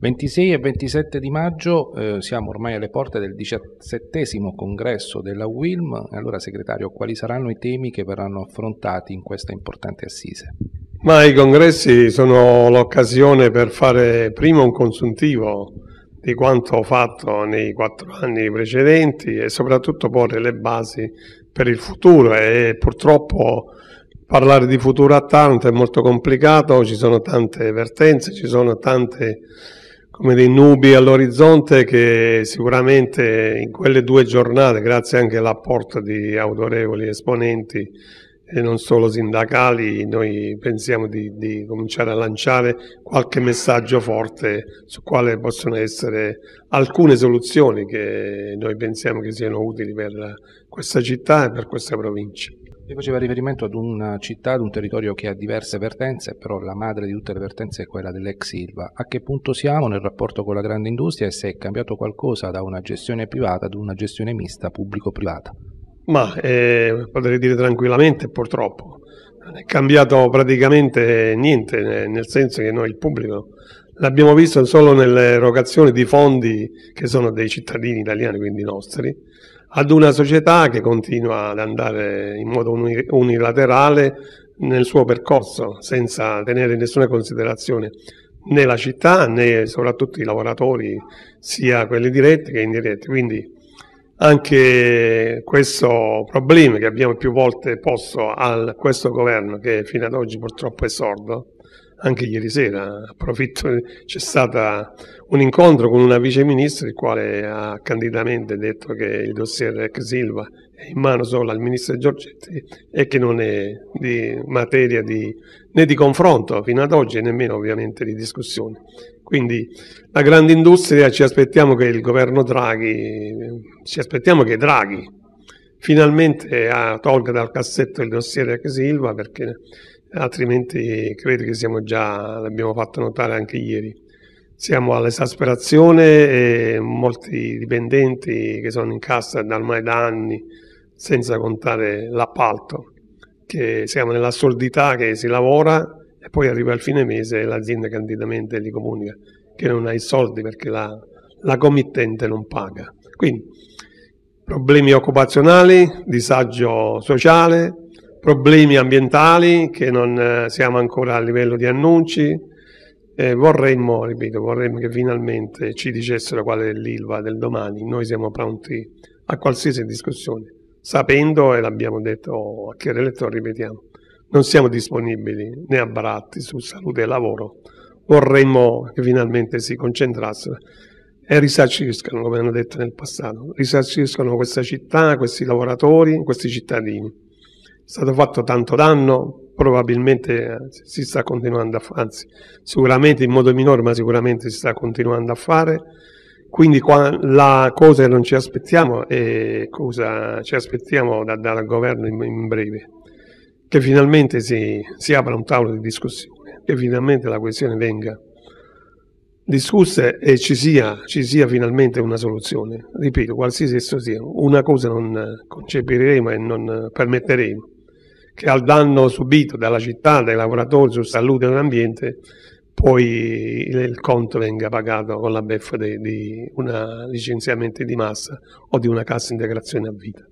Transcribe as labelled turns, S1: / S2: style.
S1: 26 e 27 di maggio eh, siamo ormai alle porte del 17 congresso della WILM. Allora, segretario, quali saranno i temi che verranno affrontati in questa importante assise?
S2: Ma i congressi sono l'occasione per fare prima un consuntivo di quanto fatto nei quattro anni precedenti e soprattutto porre le basi per il futuro e purtroppo parlare di futuro a tanto è molto complicato, ci sono tante vertenze, ci sono tante come dei nubi all'orizzonte che sicuramente in quelle due giornate, grazie anche all'apporto di autorevoli esponenti e non solo sindacali, noi pensiamo di, di, cominciare a lanciare qualche messaggio forte su quale possono essere alcune soluzioni che
S1: noi pensiamo che siano utili per questa città e per questa provincia. Lei faceva riferimento ad una città, ad un territorio che ha diverse vertenze, però la madre di tutte le vertenze è quella dell'ex Silva. A che punto siamo nel rapporto con la grande industria e se è cambiato qualcosa da una gestione privata ad una gestione mista pubblico-privata?
S2: Ma eh, potrei dire tranquillamente, purtroppo, non è cambiato praticamente niente, eh, nel senso che noi il pubblico L'abbiamo visto solo nell'erogazione di fondi che sono dei cittadini italiani, quindi nostri, ad una società che continua ad andare in modo unilaterale nel suo percorso, senza tenere in nessuna considerazione né la città né soprattutto i lavoratori, sia quelli diretti che indiretti. Quindi anche questo problema che abbiamo più volte posto a questo governo, che fino ad oggi purtroppo è sordo, anche ieri sera, approfitto, c'è stato un incontro con una viceministra il quale ha candidamente detto che il dossier ex Silva è in mano solo al ministro Giorgetti e che non è di materia di, né di confronto fino ad oggi e nemmeno ovviamente di discussione. Quindi la grande industria ci aspettiamo che il governo Draghi, ci aspettiamo che Draghi finalmente eh, tolga dal cassetto il dossier ex Silva perché altrimenti credo che siamo già, l'abbiamo fatto notare anche ieri, siamo all'esasperazione e molti dipendenti che sono in cassa da ormai da anni, senza contare l'appalto, che siamo nell'assurdità che si lavora e poi arriva il fine mese e l'azienda candidamente gli comunica che non ha i soldi perché la, la committente non paga. Quindi problemi occupazionali, disagio sociale, problemi ambientali che non eh, siamo ancora a livello di annunci. Eh, vorremmo, ripeto, vorremmo che finalmente ci dicessero qual è l'ILVA del domani. Noi siamo pronti a qualsiasi discussione, sapendo, e l'abbiamo detto a chi era eletto, ripetiamo, non siamo disponibili né a baratti su salute e lavoro. Vorremmo che finalmente si concentrassero e risarciscano, come hanno detto nel passato, risarciscano questa città, questi lavoratori, questi cittadini stato fatto tanto danno, probabilmente eh, si sta continuando a fare, anzi sicuramente in modo minore, ma sicuramente si sta continuando a fare. Quindi qua, la cosa che non ci aspettiamo è cosa ci aspettiamo da, dal governo in, in, breve, che finalmente si, si apra un tavolo di discussione, che finalmente la questione venga discussa e ci sia, ci sia, finalmente una soluzione. Ripeto, qualsiasi esso sia, una cosa non concepiremo e non permetteremo al danno subito dalla città, dai lavoratori, su salute e ambiente, poi il conto venga pagato con la beffa di, di un licenziamento di massa o di una cassa integrazione a vita.